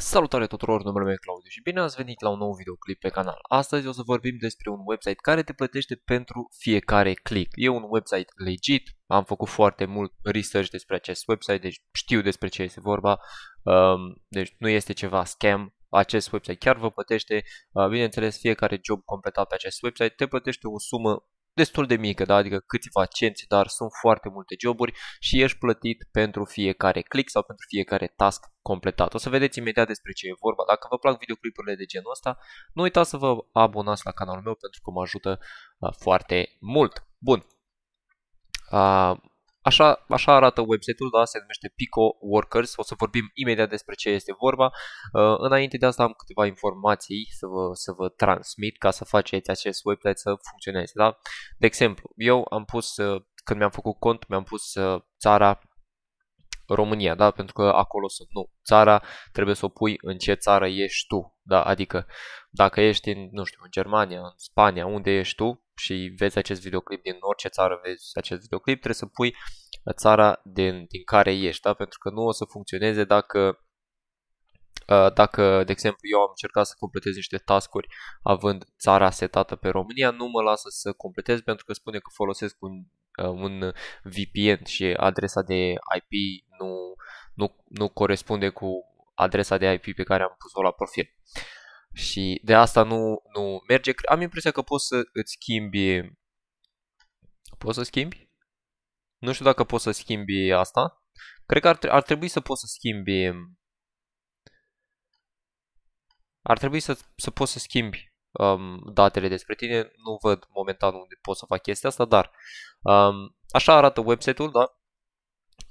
Salutare tuturor, numele meu e Claudiu și bine ați venit la un nou videoclip pe canal. Astăzi o să vorbim despre un website care te plătește pentru fiecare click. E un website legit, am făcut foarte mult research despre acest website, deci știu despre ce este vorba, um, deci nu este ceva scam, acest website chiar vă plătește, uh, bineînțeles fiecare job completat pe acest website te plătește o sumă destul de mică, da? adică câțiva cenți, dar sunt foarte multe joburi și ești plătit pentru fiecare click sau pentru fiecare task completat. O să vedeți imediat despre ce e vorba. Dacă vă plac videoclipurile de genul ăsta, nu uitați să vă abonați la canalul meu pentru că mă ajută uh, foarte mult. Bun, Uh, Așa, așa arată website-ul, da, se numește Pico Workers, o să vorbim imediat despre ce este vorba. Uh, înainte de asta am câteva informații să vă, să vă transmit ca să faceți acest website să funcționeze, da? De exemplu, eu am pus, uh, când mi-am făcut cont, mi-am pus uh, țara România, da? Pentru că acolo sunt, nu, țara trebuie să o pui în ce țară ești tu, da, adică dacă ești în, nu știu, în Germania, în Spania, unde ești tu și vezi acest videoclip din orice țară vezi acest videoclip, trebuie să pui țara din, din care ești, da? pentru că nu o să funcționeze dacă ă, dacă, de exemplu, eu am încercat să completez niște tascuri având țara setată pe România, nu mă lasă să completez pentru că spune că folosesc un, ă, un VPN și adresa de IP nu, nu, nu corespunde cu adresa de IP pe care am pus-o la profil. Și de asta nu, nu merge. Am impresia că poți să îți schimbi... Poți să schimbi? Nu știu dacă poți să schimbi asta. Cred că ar, ar trebui să poți să schimbi... Ar trebui să, să poți să schimbi um, datele despre tine. Nu văd momentan unde pot să fac chestia asta, dar um, așa arată website-ul, da?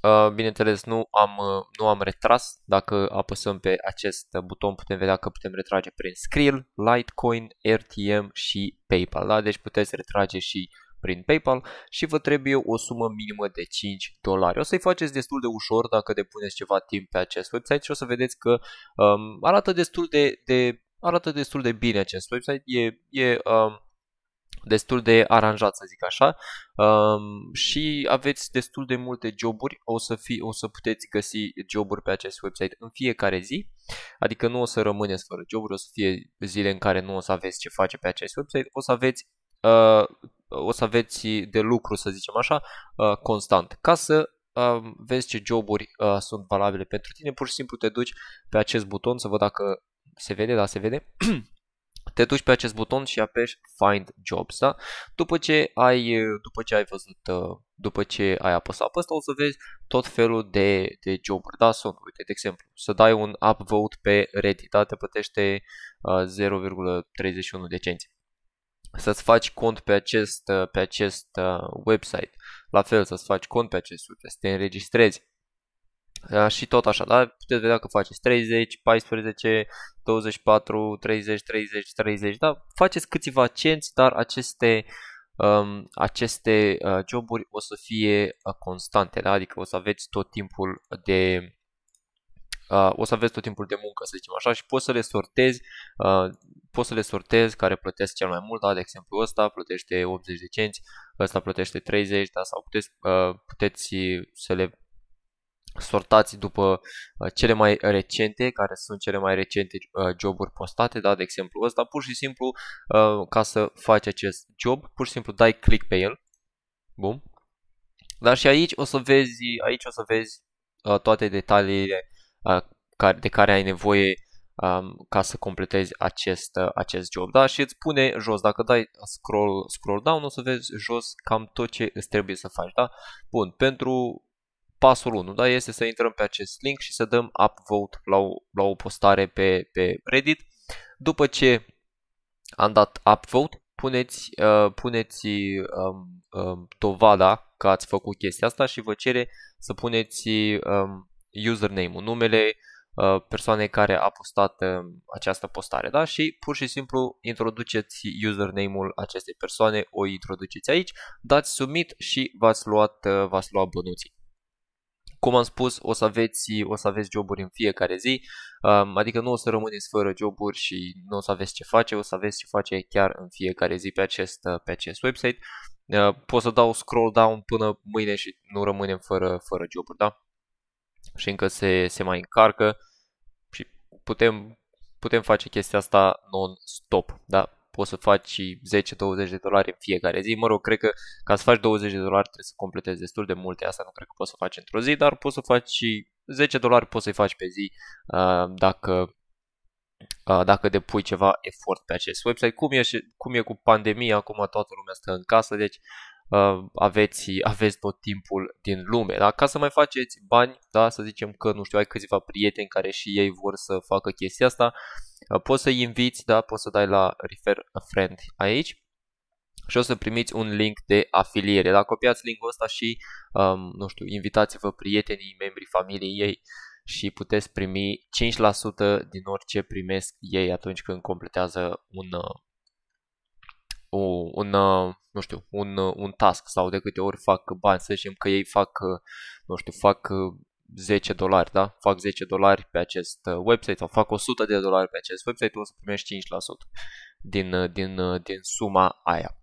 Uh, bineînțeles, nu am, uh, nu am retras. Dacă apăsăm pe acest buton putem vedea că putem retrage prin Skrill, Litecoin, RTM și PayPal. Da? Deci puteți retrage și prin PayPal și vă trebuie o sumă minimă de 5 dolari. O să-i faceți destul de ușor dacă depuneți ceva timp pe acest website și o să vedeți că um, arată destul de, de arată destul de bine acest website. E, e um, destul de aranjat, să zic așa, um, și aveți destul de multe joburi, o să, fi, o să puteți găsi joburi pe acest website în fiecare zi, adică nu o să rămâneți fără joburi, o să fie zile în care nu o să aveți ce face pe acest website, o să aveți uh, o să aveți de lucru, să zicem așa, uh, constant, ca să uh, vezi ce joburi uh, sunt valabile pentru tine, pur și simplu te duci pe acest buton să văd dacă se vede, da, se vede, te duci pe acest buton și apeși Find Jobs, da? După ce ai, după ce ai văzut, uh, după ce ai apăsat pe ăsta, o să vezi tot felul de, de joburi, da? Sunt, uite, de exemplu, să dai un upvote pe Reddit, da? Te plătește 0,31 uh, de cenți să-ți faci cont pe acest, uh, pe acest website. La fel, să-ți faci cont pe acest website, să te înregistrezi. Uh, și tot așa, da? Puteți vedea că faceți 30, 14, 24, 30, 30, 30, da? Faceți câțiva cenți, dar aceste, um, aceste uh, joburi o să fie uh, constante, da? Adică o să aveți tot timpul de... Uh, o să aveți tot timpul de muncă, să zicem așa, și poți să le sortezi, uh, poți să le sortezi care plătesc cel mai mult, da? de exemplu ăsta plătește 80 de cenți, ăsta plătește 30, da? sau puteți, uh, puteți să le sortați după uh, cele mai recente, care sunt cele mai recente uh, joburi postate, da, de exemplu ăsta, pur și simplu uh, ca să faci acest job, pur și simplu dai click pe el. Bun. Dar și aici o să vezi, aici o să vezi toate detaliile de care ai nevoie um, ca să completezi acest, uh, acest job. Da? Și îți pune jos, dacă dai scroll, scroll down, o să vezi jos cam tot ce îți trebuie să faci. Da? Bun, pentru pasul 1, da, este să intrăm pe acest link și să dăm upvote la o, la o postare pe, pe Reddit. După ce am dat upvote, puneți, uh, puneți um, um, dovada că ați făcut chestia asta și vă cere să puneți um, username-ul, numele uh, persoanei care a postat uh, această postare, da? Și pur și simplu introduceți username-ul acestei persoane, o introduceți aici, dați submit și v-ați luat, uh, v-ați luat bănuții. Cum am spus, o să aveți, o să aveți joburi în fiecare zi, um, adică nu o să rămâneți fără joburi și nu o să aveți ce face, o să aveți ce face chiar în fiecare zi pe acest, pe acest website. Uh, pot să dau scroll down până mâine și nu rămânem fără, fără joburi, da? Și încă se, se mai încarcă și putem, putem face chestia asta non-stop, da? poți să faci 10-20 de dolari în fiecare zi. Mă rog, cred că ca să faci 20 de dolari trebuie să completezi destul de multe, asta nu cred că poți să faci într-o zi, dar poți să faci 10 dolari poți să-i faci pe zi uh, dacă uh, dacă depui ceva efort pe acest website. Cum e, cum e cu pandemia, acum toată lumea stă în casă, deci uh, aveți, aveți tot timpul din lume. Da? Ca să mai faceți bani, da? să zicem că nu știu, ai câțiva prieteni care și ei vor să facă chestia asta, uh, poți să-i inviți, da? poți să dai la refer a friend aici și o să primiți un link de afiliere. Dacă copiați linkul ăsta și, um, nu știu, invitați-vă prietenii, membrii familiei ei și puteți primi 5% din orice primesc ei atunci când completează un, uh, o, un, uh, nu știu, un, uh, un task sau de câte ori fac bani, să zicem că ei fac, uh, nu știu, fac 10 dolari, da? Fac 10 dolari pe acest website sau fac 100 de dolari pe acest website, o să primești 5% din, din, din suma aia.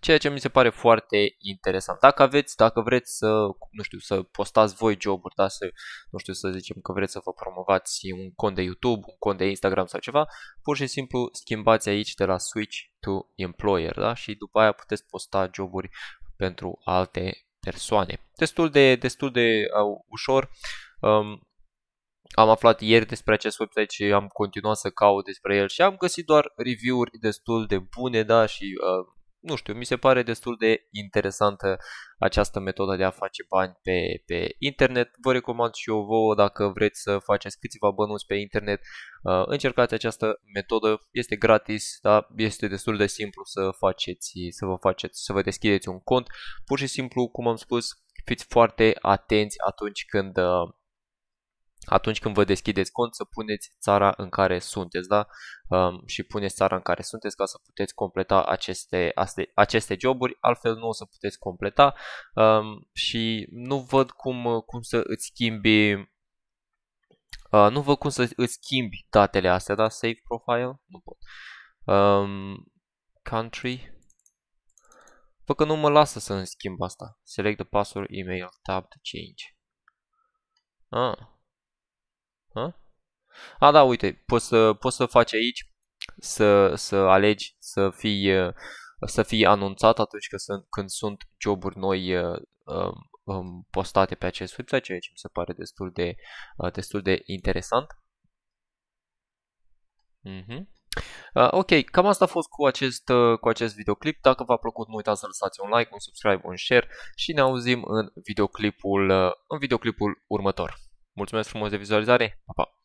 Ceea ce mi se pare foarte interesant. Dacă aveți, dacă vreți să, nu știu, să postați voi joburi, da, să, nu știu, să zicem că vreți să vă promovați un cont de YouTube, un cont de Instagram sau ceva, pur și simplu schimbați aici de la Switch to employer da? și după aia puteți posta joburi pentru alte persoane. Destul de, destul de uh, ușor. Um, am aflat ieri despre acest website și am continuat să caut despre el și am găsit doar review-uri destul de bune, da, și uh, nu știu, mi se pare destul de interesantă această metodă de a face bani pe, pe internet. Vă recomand și eu vouă dacă vreți să faceți câțiva bănuți pe internet, uh, încercați această metodă, este gratis, da? este destul de simplu să faceți, să vă faceți, să vă deschideți un cont. Pur și simplu, cum am spus, fiți foarte atenți atunci când uh, atunci când vă deschideți cont să puneți țara în care sunteți, da? Um, și puneți țara în care sunteți ca să puteți completa aceste, aste, aceste joburi, altfel nu o să puteți completa um, și nu văd cum, cum să îți schimbi uh, nu văd cum să îți schimbi datele astea, da? Save profile? Nu pot. Um, country Bă că nu mă lasă să îmi schimb asta. Select the password, email, tab to change. Ah, a? A, da, uite, poți să, poți să faci aici, să, să alegi, să fii, uh, să fii anunțat atunci când sunt, când sunt joburi noi uh, um, um, postate pe acest website, ceea ce mi se pare destul de, uh, destul de interesant. Mm-hmm. ok, cam asta a fost cu acest, cu acest videoclip. Dacă v-a plăcut, nu uitați să lăsați un like, un subscribe, un share și ne auzim în videoclipul, în videoclipul următor. Mulțumesc frumos de vizualizare. Pa, pa!